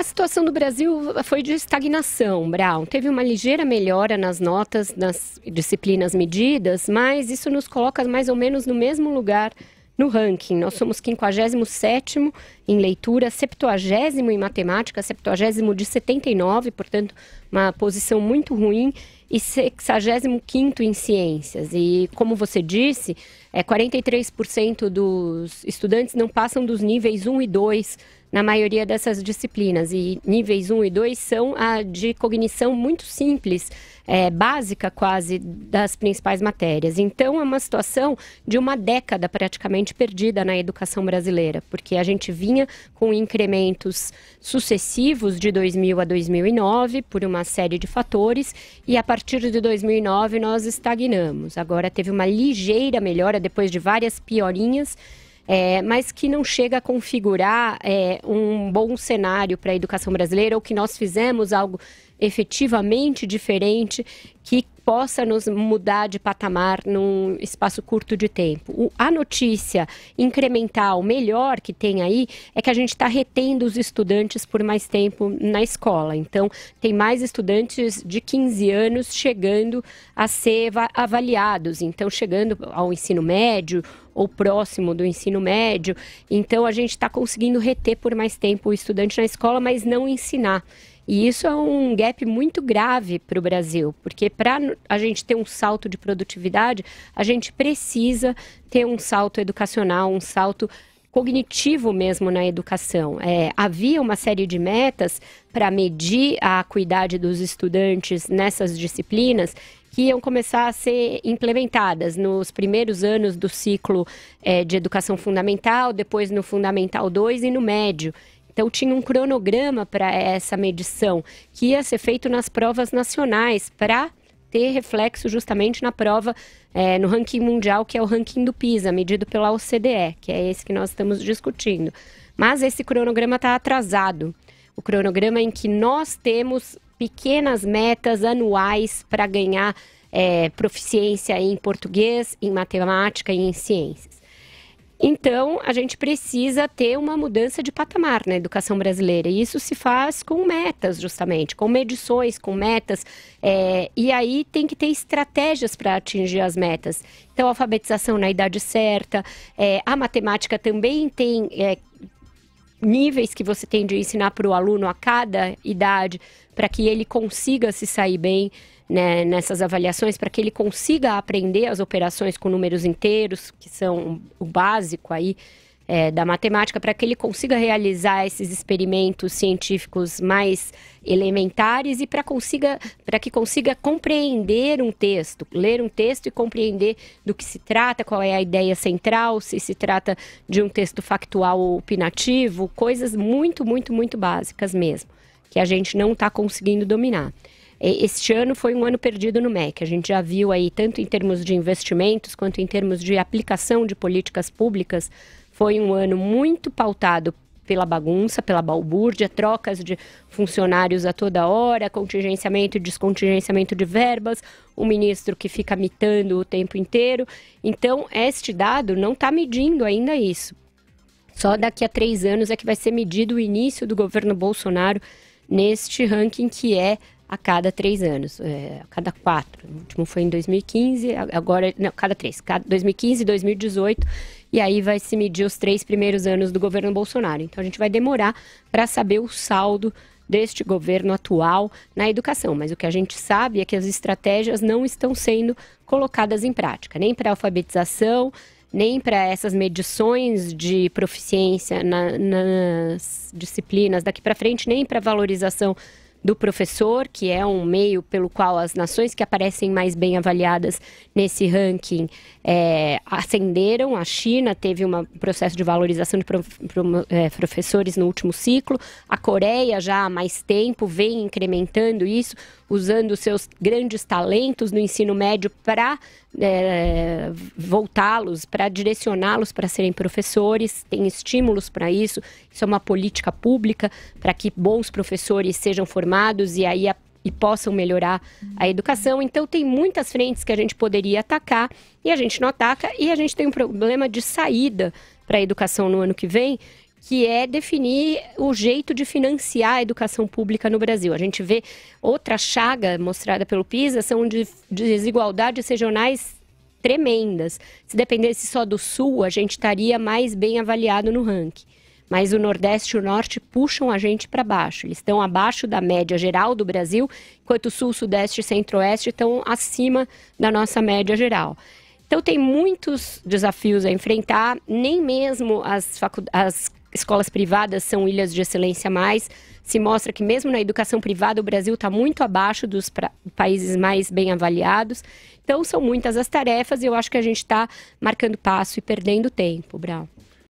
A situação do Brasil foi de estagnação, Brown. Teve uma ligeira melhora nas notas, nas disciplinas medidas, mas isso nos coloca mais ou menos no mesmo lugar no ranking. Nós somos 57 em leitura, 70 em matemática, 70 de 79, portanto, uma posição muito ruim, e 65 em ciências. E, como você disse, é, 43% dos estudantes não passam dos níveis 1 e 2 na maioria dessas disciplinas. E níveis 1 e 2 são a de cognição muito simples, é, básica quase, das principais matérias. Então, é uma situação de uma década praticamente perdida na educação brasileira, porque a gente vinha com incrementos sucessivos de 2000 a 2009, por uma série de fatores, e a partir de 2009 nós estagnamos. Agora teve uma ligeira melhora depois de várias piorinhas é, mas que não chega a configurar é, um bom cenário para a educação brasileira ou que nós fizemos algo efetivamente diferente que possa nos mudar de patamar num espaço curto de tempo. O, a notícia incremental melhor que tem aí é que a gente está retendo os estudantes por mais tempo na escola. Então, tem mais estudantes de 15 anos chegando a ser avaliados, então, chegando ao ensino médio ou próximo do ensino médio. Então, a gente está conseguindo reter por mais tempo o estudante na escola, mas não ensinar. E isso é um gap muito grave para o Brasil, porque para a gente ter um salto de produtividade, a gente precisa ter um salto educacional, um salto cognitivo mesmo na educação. É, havia uma série de metas para medir a acuidade dos estudantes nessas disciplinas que iam começar a ser implementadas nos primeiros anos do ciclo é, de educação fundamental, depois no Fundamental 2 e no médio. Então, tinha um cronograma para essa medição que ia ser feito nas provas nacionais para ter reflexo justamente na prova, é, no ranking mundial, que é o ranking do PISA, medido pela OCDE, que é esse que nós estamos discutindo. Mas esse cronograma está atrasado. O cronograma em que nós temos pequenas metas anuais para ganhar é, proficiência em português, em matemática e em ciências. Então, a gente precisa ter uma mudança de patamar na educação brasileira. E isso se faz com metas, justamente, com medições, com metas. É, e aí tem que ter estratégias para atingir as metas. Então, alfabetização na idade certa, é, a matemática também tem. É, níveis que você tem de ensinar para o aluno a cada idade, para que ele consiga se sair bem né, nessas avaliações, para que ele consiga aprender as operações com números inteiros, que são o básico aí é, da matemática para que ele consiga realizar esses experimentos científicos mais elementares e para consiga para que consiga compreender um texto, ler um texto e compreender do que se trata, qual é a ideia central, se se trata de um texto factual ou opinativo, coisas muito, muito, muito básicas mesmo, que a gente não está conseguindo dominar. Este ano foi um ano perdido no MEC. A gente já viu aí, tanto em termos de investimentos quanto em termos de aplicação de políticas públicas, foi um ano muito pautado pela bagunça, pela balbúrdia, trocas de funcionários a toda hora, contingenciamento e descontingenciamento de verbas, o ministro que fica mitando o tempo inteiro. Então, este dado não está medindo ainda isso. Só daqui a três anos é que vai ser medido o início do governo Bolsonaro neste ranking que é a cada três anos, é, a cada quatro. O último foi em 2015, agora. Não, cada três. Cada, 2015, 2018. E aí vai se medir os três primeiros anos do governo Bolsonaro. Então a gente vai demorar para saber o saldo deste governo atual na educação. Mas o que a gente sabe é que as estratégias não estão sendo colocadas em prática, nem para alfabetização, nem para essas medições de proficiência na, nas disciplinas daqui para frente, nem para valorização do professor, que é um meio pelo qual as nações que aparecem mais bem avaliadas nesse ranking é, ascenderam. A China teve um processo de valorização de pro, é, professores no último ciclo, a Coreia já há mais tempo vem incrementando isso, usando seus grandes talentos no ensino médio para é, voltá-los, para direcioná-los para serem professores, tem estímulos para isso, isso é uma política pública para que bons professores sejam formados formados e aí a, e possam melhorar a educação. Então tem muitas frentes que a gente poderia atacar e a gente não ataca e a gente tem um problema de saída para a educação no ano que vem, que é definir o jeito de financiar a educação pública no Brasil. A gente vê outra chaga mostrada pelo PISA são de desigualdades regionais tremendas. Se dependesse só do Sul, a gente estaria mais bem avaliado no ranking mas o Nordeste e o Norte puxam a gente para baixo. Eles estão abaixo da média geral do Brasil, enquanto o Sul, Sudeste e Centro-Oeste estão acima da nossa média geral. Então, tem muitos desafios a enfrentar, nem mesmo as, facu... as escolas privadas são ilhas de excelência mais. Se mostra que mesmo na educação privada o Brasil está muito abaixo dos pra... países mais bem avaliados. Então são muitas as tarefas e eu acho que a gente está marcando passo e perdendo tempo, Brau.